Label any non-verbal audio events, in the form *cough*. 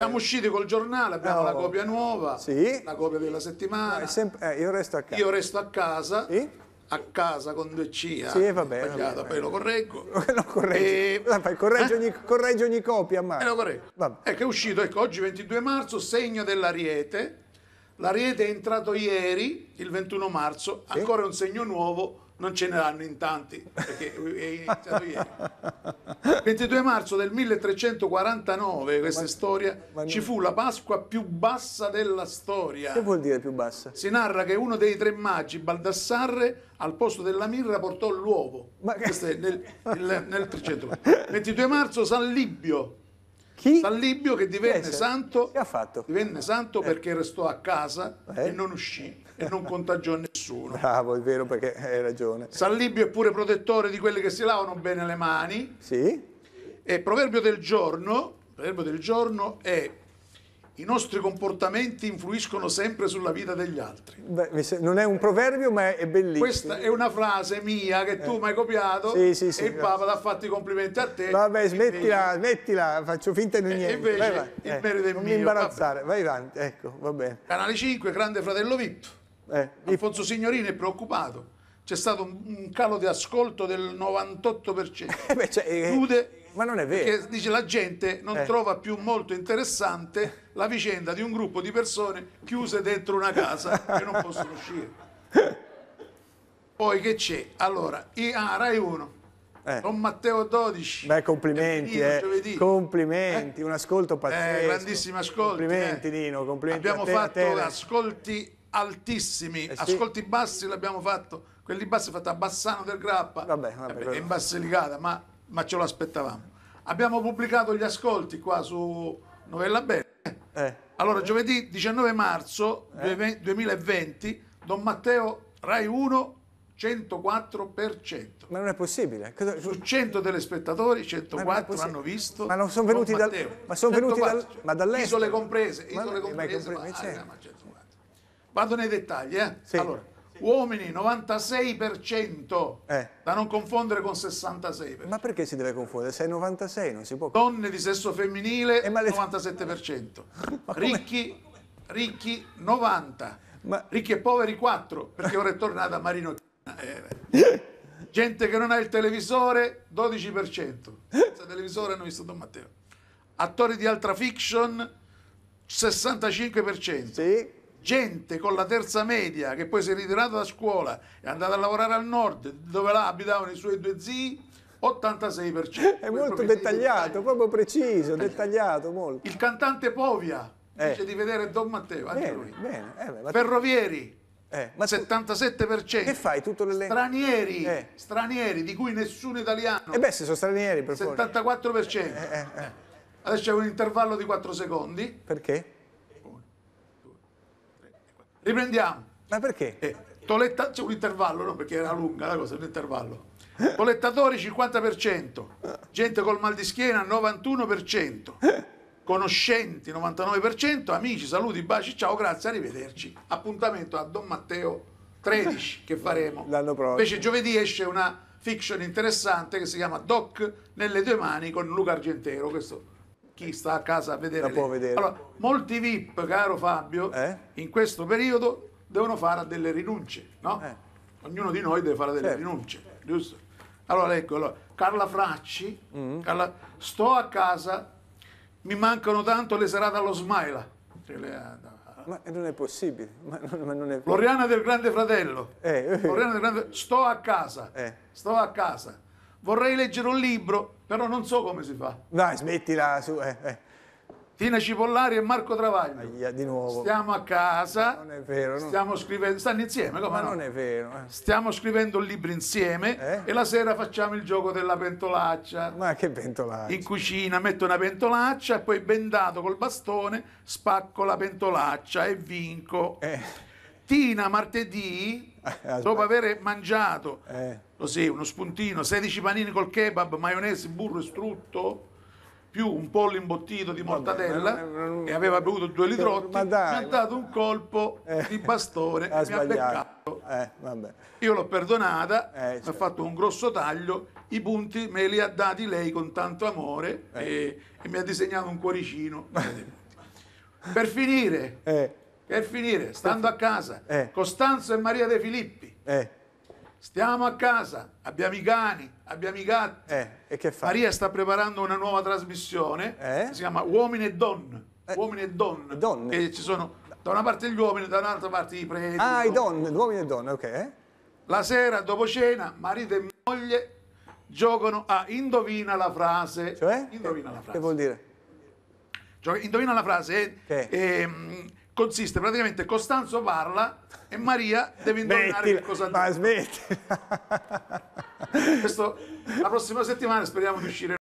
Siamo eh. usciti col giornale, abbiamo no. la copia nuova, sì. la copia della settimana. Eh, io resto a casa. Io resto a casa. Sì? a casa con due C. Ah, sì, vabbè, sbagliato, poi lo correggo. *laughs* lo correggo. E... Eh, correggi, eh? ogni, correggi ogni copia, ma... E eh, lo correggo. Vabbè. Ecco, è uscito, ecco, oggi 22 marzo, segno dell'Ariete. L'Ariete è entrato ieri, il 21 marzo, sì? ancora un segno nuovo, non ce ne danno in tanti perché è iniziato ieri. 22 marzo del 1349, questa ma, storia, ma ci fu la Pasqua più bassa della storia. Che vuol dire più bassa? Si narra che uno dei tre magi, Baldassarre, al posto della mirra portò l'uovo. Ma... Questo è nel, nel, nel 300. 22 marzo San Libbio chi? San Libio che divenne Chiesa. santo, che ha fatto? divenne santo eh. perché restò a casa eh. e non uscì e non contagiò nessuno. Bravo, è vero perché hai ragione. San Libio è pure protettore di quelli che si lavano bene le mani. Sì. E proverbio del giorno, proverbio del giorno è i nostri comportamenti influiscono sempre sulla vita degli altri. Beh, non è un proverbio, ma è bellissimo. Questa è una frase mia che tu eh. mi hai copiato sì, sì, sì, e il Papa ti ha fatto i complimenti a te. Vabbè, smettila, e... smettila, faccio finta di eh, niente. E invece vai, vai. il eh, merito è non mio. Non mi imbarazzare, vabbè. vai avanti, ecco, va bene. Canale 5, Grande Fratello VIP. Eh. Alfonso Signorini è preoccupato. C'è stato un, calo di ascolto del 98%. *laughs* Eh, beh, cioè, eh, Chiude ma non è vero. Perché dice la gente non eh. trova più molto interessante la vicenda di un gruppo di persone chiuse dentro una casa che non possono uscire. Poi che c'è? Allora, ah, Rai 1, eh. Don Matteo 12. Beh, complimenti, eh. Giovedì. complimenti, eh? un ascolto eh, pazzesco. Eh, grandissimo ascolto. Complimenti eh. Nino, complimenti Abbiamo fatto ascolti altissimi, eh, sì. ascolti bassi l'abbiamo fatto, quelli bassi fatti a Bassano del Grappa, vabbè, vabbè, vabbè eh, in Basilicata, ma ma ce lo aspettavamo. Abbiamo pubblicato gli ascolti qua su Novella Bene. Eh. Allora, giovedì 19 marzo eh. 2020, Don Matteo Rai 1 104%. Ma non è possibile. Cosa... Su 100 telespettatori, 104 hanno visto. Ma non sono venuti, dal... ma sono venuti dal... ma dall'estero. Isole comprese, isole comprese. Ma, comprese, ah, ma, ah, ma Vado nei dettagli, eh? Sì. Allora, Uomini 96%, eh. da non confondere con 66%. Ma perché si deve confondere? Sei 96, non si può... Donne di sesso femminile eh, le... 97%, *laughs* ricchi, ricchi 90%, ma... ricchi e poveri 4%, perché ora è tornata Marino... Eh, *laughs* gente che non ha il televisore 12%, senza televisore hanno visto Don Matteo. Attori di altra fiction 65%. Sì gente con la terza media che poi si è ritirata da scuola è andata a lavorare al nord dove là abitavano i suoi due zii 86% è molto dettagliato proprio preciso eh. dettagliato molto il cantante Povia eh. dice di vedere Don Matteo anche bene, lui bene, eh, beh, Ferrovieri eh, ma 77% che fai tutto l'elenco? Stranieri, eh. stranieri di cui nessuno italiano. E eh beh, se sono stranieri per 74%. Eh, eh, Adesso c'è un intervallo di 4 secondi. Perché? Riprendiamo. Ma perché? Eh, toletta... C'è un intervallo, no? Perché era lunga la cosa, un intervallo. Tolettatori 50%, gente col mal di schiena 91%, conoscenti 99%, amici, saluti, baci, ciao, grazie, arrivederci. Appuntamento a Don Matteo 13 che faremo. L'anno prossimo. Invece giovedì esce una fiction interessante che si chiama Doc nelle due mani con Luca Argentero, questo chi sta a casa a vedere. La può vedere. Allora, molti VIP, caro Fabio, eh? in questo periodo devono fare delle rinunce, no? Eh. Ognuno di noi deve fare delle certo. rinunce, giusto? Allora, ecco, allora, Carla Fracci, mm. Carla, sto a casa, mi mancano tanto le serate allo Smaila. Cioè, eh, ma non è possibile. Ma non, ma non è Loriana del Grande Fratello. Eh. Loriana del Grande... Sto a casa. Eh. Sto a casa vorrei leggere un libro, però non so come si fa. Dai, smettila su. Eh, eh. Tina Cipollari e Marco Travaglio. Aia, di nuovo. Stiamo a casa. Non è vero. Non... Stiamo scrivendo. Stanno insieme, come Ma no? non è vero. Eh. Stiamo scrivendo un libro insieme eh? e la sera facciamo il gioco della pentolaccia. Ma che pentolaccia? In cucina metto una pentolaccia e poi bendato col bastone spacco la pentolaccia e vinco. Eh. Tina martedì eh, dopo aver mangiato, eh. così, uno spuntino, 16 panini col kebab, maionese, burro e strutto, più un pollo imbottito di mortadella e aveva bevuto due eh, litrotti, mi ha dato un colpo eh, di bastone e mi ha beccato. Eh, Io l'ho perdonata, eh, certo. ha fatto un grosso taglio, i punti me li ha dati lei con tanto amore eh. e, e, mi ha disegnato un cuoricino. per finire, per finire, stando a casa, eh. eh. Costanzo e Maria De Filippi. Eh. Stiamo a casa, abbiamo i cani, abbiamo i gatti. Eh. E che fa? Maria sta preparando una nuova trasmissione, eh. si chiama Uomini e Donne. Eh. Uomini e Donne. donne. E ci sono da una parte gli uomini, da un'altra parte i preti. Ah, i donne, uomini e donne, ok. La sera, dopo cena, marito e moglie giocano a indovina la frase. Cioè? Indovina che, la frase. Che vuol dire? Gioca, indovina la frase. Okay. E, ehm, consiste praticamente Costanzo parla e Maria deve indovinare che cosa ha Ma smetti. Questo, la prossima settimana speriamo di uscire